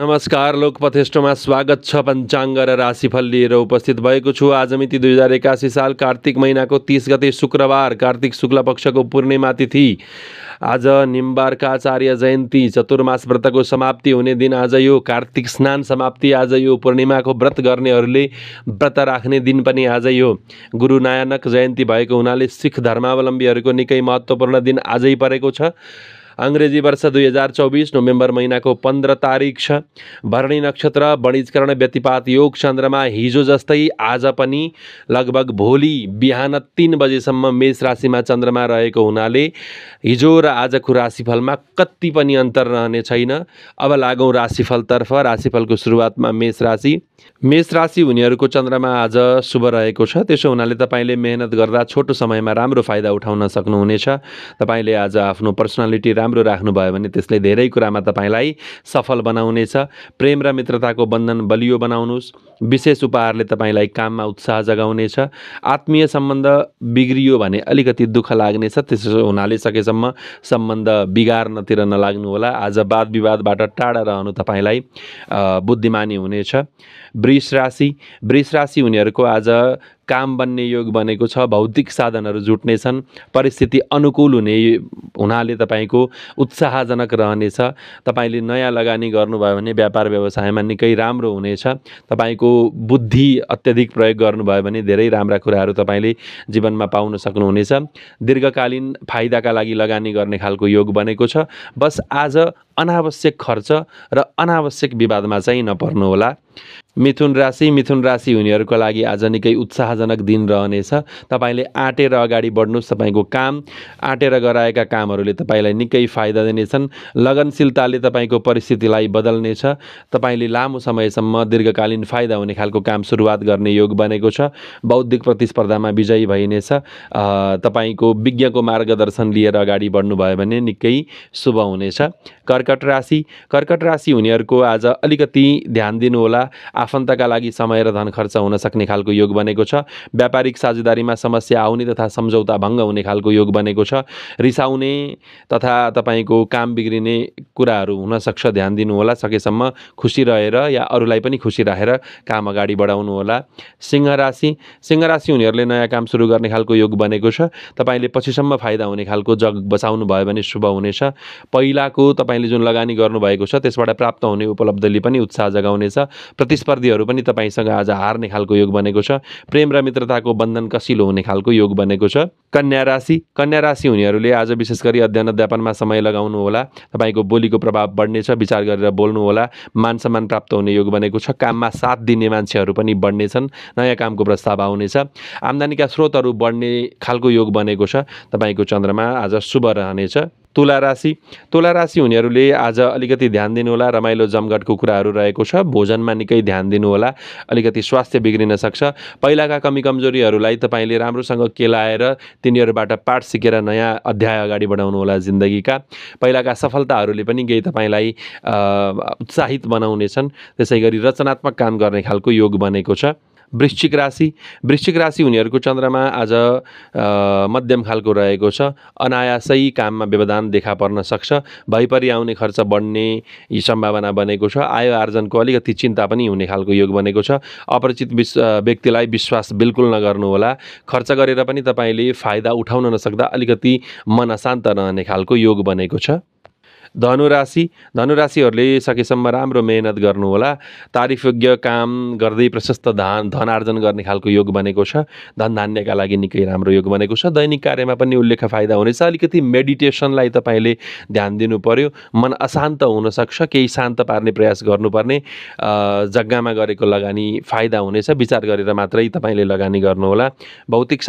नमस्कार लोकपथेष्टमा स्वागत छ पञ्चाङ्ग र राशिफल लिएर उपस्थित भएको छु आज मिति दुई हजार एकासी साल कार्तिक महिनाको तिस गते शुक्रबार कार्तिक शुक्ल पक्षको पूर्णिमा तिथि आज निम्बारका जयन्ती चतुर्मास व्रतको समाप्ति हुने दिन आज यो कार्तिक स्नान समाप्ति आज यो पूर्णिमाको व्रत गर्नेहरूले व्रत राख्ने दिन पनि आज यो गुरु नायनक जयन्ती भएको हुनाले सिख धर्मावलम्बीहरूको निकै महत्त्वपूर्ण दिन आजै परेको छ अङ्ग्रेजी वर्ष दुई हजार चौबिस नोभेम्बर महिनाको पन्ध्र तारिक छ भरणी नक्षत्र वणिजकरण व्यतिपात योग चन्द्रमा हिजो जस्तै आज पनि लगभग भोलि बिहान तिन बजेसम्म मेष राशिमा चन्द्रमा रहेको हुनाले हिजो र आजको राशिफलमा कति पनि अन्तर रहने छैन अब लागौँ राशिफलतर्फ राशिफलको सुरुवातमा मेष राशि मेष राशि हुनेहरूको चन्द्रमा आज शुभ रहेको छ त्यसो हुनाले तपाईँले मेहनत गर्दा छोटो समयमा राम्रो फाइदा उठाउन सक्नुहुनेछ तपाईँले आज आफ्नो पर्सनालिटी राम्रो राम्रो राख्नुभयो भने त्यसले धेरै कुरामा तपाईँलाई सफल बनाउनेछ प्रेम र मित्रताको बन्धन बलियो बनाउनुहोस् विशेष उपहारले तपाईँलाई काममा उत्साह जगाउनेछ आत्मीय सम्बन्ध बिग्रियो भने अलिकति दुःख लाग्नेछ त्यसो हुनाले सकेसम्म सम्बन्ध बिगार्नतिर नलाग्नुहोला आज वाद विवादबाट टाढा रहनु तपाईँलाई बुद्धिमानी हुनेछ वृष राशि वृष राशि हुनेहरूको आज काम बन्ने योग बनेको छ भौतिक साधनहरू जुट्नेछन् परिस्थिति अनुकूल हुने हुनाले तपाईँको उत्साहजनक रहनेछ तपाईँले नयाँ लगानी गर्नुभयो भने व्यापार व्यवसायमा निकै राम्रो हुनेछ तपाईँको बुद्धि अत्यधिक प्रयोग गर्नुभयो भने धेरै राम्रा कुराहरू तपाईँले जीवनमा पाउन सक्नुहुनेछ दीर्घकालीन फाइदाका लागि लगानी गर्ने खालको योग बनेको छ बस आज अनावश्यक खर्च र अनावश्यक विवादमा चाहिँ नपर्नुहोला मिथुन राशि मिथुन राशि हुनेहरूको लागि आज निकै उत्साहजनक दिन रहनेछ तपाईँले आँटेर अगाडि बढ्नुहोस् तपाईँको काम आँटेर गराएका कामहरूले तपाईँलाई निकै फाइदा दिनेछन् लगनशीलताले तपाईँको परिस्थितिलाई बदल्नेछ तपाईँले लामो समयसम्म दीर्घकालीन फाइदा हुने खालको काम सुरुवात गर्ने योग बनेको छ बौद्धिक प्रतिस्पर्धामा विजयी भइनेछ तपाईँको विज्ञको मार्गदर्शन लिएर अगाडि बढ्नुभयो भने निकै शुभ हुनेछ कर्कट राशि कर्कट राशि हुनेहरूको आज अलिकति ध्यान दिनुहोला आफन्तका लागि समय र धन खर्च हुन सक्ने खालको योग बनेको छ व्यापारिक साझेदारीमा समस्या आउने तथा सम्झौता भङ्ग हुने खालको योग बनेको छ रिसाउने तथा तपाईँको काम बिग्रिने कुराहरू हुनसक्छ ध्यान दिनुहोला सकेसम्म खुसी रहेर या अरूलाई पनि खुसी राखेर काम अगाडि बढाउनु होला सिंह राशि सिंह राशि हुनेहरूले नयाँ काम सुरु गर्ने खालको योग बनेको छ तपाईँले पछिसम्म फाइदा हुने खालको जग बचाउनु भयो भने शुभ हुनेछ पहिलाको तपाईँले जुन लगानी गर्नुभएको छ त्यसबाट प्राप्त हुने उपलब्धिले पनि उत्साह जगाउनेछ प्रतिस्पर्धीहरू पनि तपाईँसँग आज हार्ने खालको योग बनेको छ प्रेम र मित्रताको बन्धन कसिलो हुने खालको योग बनेको छ कन्या राशि कन्या राशि हुनेहरूले आज विशेष गरी अध्ययन अध्यापनमा समय लगाउनु होला तपाईँको बोलीको प्रभाव बढ्नेछ विचार गरेर बोल्नु होला मान सम्मान प्राप्त हुने योग बनेको छ काममा साथ दिने मान्छेहरू पनि बढ्नेछन् नयाँ कामको प्रस्ताव आउनेछ आम्दानीका स्रोतहरू बढ्ने खालको योग बनेको छ तपाईँको चन्द्रमा आज शुभ रहनेछ तुला राशि तुला राशि हुनेहरूले आज अलिकति ध्यान दिनुहोला रमाइलो जमघटको कुराहरू रहेको छ भोजनमा निकै ध्यान दिनुहोला अलिकति स्वास्थ्य बिग्रिन सक्छ पहिलाका कमी कमजोरीहरूलाई तपाईँले राम्रोसँग केलाएर तिनीहरूबाट पाठ सिकेर नयाँ अध्याय अगाडि बढाउनु होला जिन्दगीका पहिलाका सफलताहरूले पनि केही तपाईँलाई उत्साहित बनाउनेछन् त्यसै गरी रचनात्मक काम गर्ने खालको योग बनेको छ वृश्चिक राशि वृश्चिक राशि हुनेहरूको चन्द्रमा आज मध्यम खालको रहेको छ अनायासै काममा व्यवधान देखा पर्न सक्छ भइपरि आउने खर्च बढ्ने सम्भावना बनेको छ आय आर्जनको अलिकति चिन्ता पनि हुने खालको योग बनेको छ अपरिचित विश्व व्यक्तिलाई विश्वास बिल्कुल नगर्नुहोला खर्च गरेर पनि तपाईँले फाइदा उठाउन नसक्दा अलिकति मन अशान्त रहने खालको योग बनेको छ धनुराशि धनुराशिहरूले सकेसम्म राम्रो मेहनत गर्नु गर्नुहोला तारिफयोग्य काम गर्दै प्रशस्त धान आर्जन गर्ने खालको योग बनेको छ धन धान्यका लागि निकै राम्रो योग बनेको छ दैनिक कार्यमा पनि उल्लेख फाइदा हुनेछ अलिकति मेडिटेसनलाई तपाईँले ध्यान दिनु पर्यो मन अशान्त हुनसक्छ केही शान्त पार्ने प्रयास गर्नुपर्ने जग्गामा गरेको लगानी फाइदा हुनेछ विचार गरेर मात्रै तपाईँले लगानी गर्नुहोला भौतिक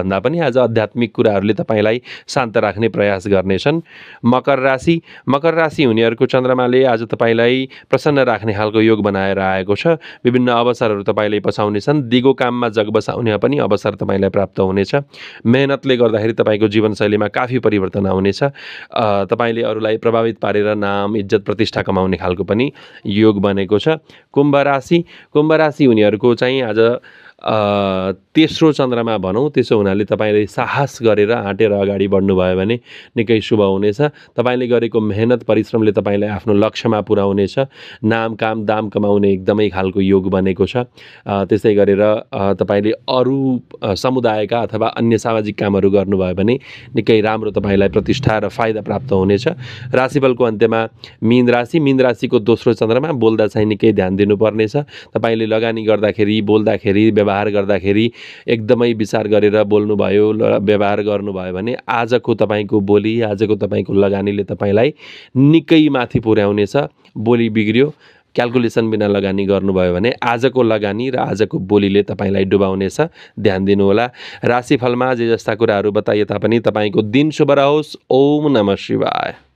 भन्दा पनि आज आध्यात्मिक कुराहरूले तपाईँलाई शान्त राख्ने प्रयास गर्नेछन् मकर राशि मकर राशि हुनेहरूको चन्द्रमाले आज तपाईँलाई प्रसन्न राख्ने खालको योग बनाएर आएको छ विभिन्न अवसरहरू तपाईँले बसाउनेछन् दिगो काममा जग बसाउने पनि अवसर तपाईँलाई प्राप्त हुनेछ मेहनतले गर्दाखेरि तपाईँको जीवनशैलीमा काफी परिवर्तन आउनेछ तपाईँले अरूलाई प्रभावित पारेर नाम इज्जत प्रतिष्ठा कमाउने खालको पनि योग बनेको छ कुम्भ राशि कुम्भ राशि हुनेहरूको चाहिँ आज तेस्रो चन्द्रमा भनौँ त्यसो हुनाले तपाईँले साहस गरेर आँटेर अगाडि बढ्नुभयो भने निकै शुभ हुनेछ तपाईँले गरेको मेहनत परिश्रमले तपाईँलाई आफ्नो लक्ष्यमा पुर्याउनेछ नाम काम दाम कमाउने एकदमै खालको योग बनेको छ त्यसै गरेर तपाईँले अरू समुदायका अथवा अन्य सामाजिक कामहरू गर्नुभयो भने निकै राम्रो तपाईँलाई प्रतिष्ठा र फाइदा प्राप्त हुनेछ राशिफलको अन्त्यमा मीन राशि मिन राशिको दोस्रो चन्द्रमा बोल्दा चाहिँ निकै ध्यान दिनुपर्नेछ तपाईँले लगानी गर्दाखेरि बोल्दाखेरि व्यवहार व्यवहार गर्दाखेरि एकदमै विचार गरेर बोल्नुभयो व्यवहार गर्नुभयो भने आजको तपाईँको बोली आजको तपाईँको लगानीले तपाईँलाई निकै माथि पुर्याउनेछ बोली बिग्रियो क्यालकुलेसन बिना लगानी गर्नुभयो भने आजको लगानी र आजको बोलीले तपाईँलाई डुबाउनेछ ध्यान दिनुहोला राशिफलमा जे जस्ता कुराहरू बताइए तापनि तपाईँको दिन शुभ रहोस् ओम नम शिवाय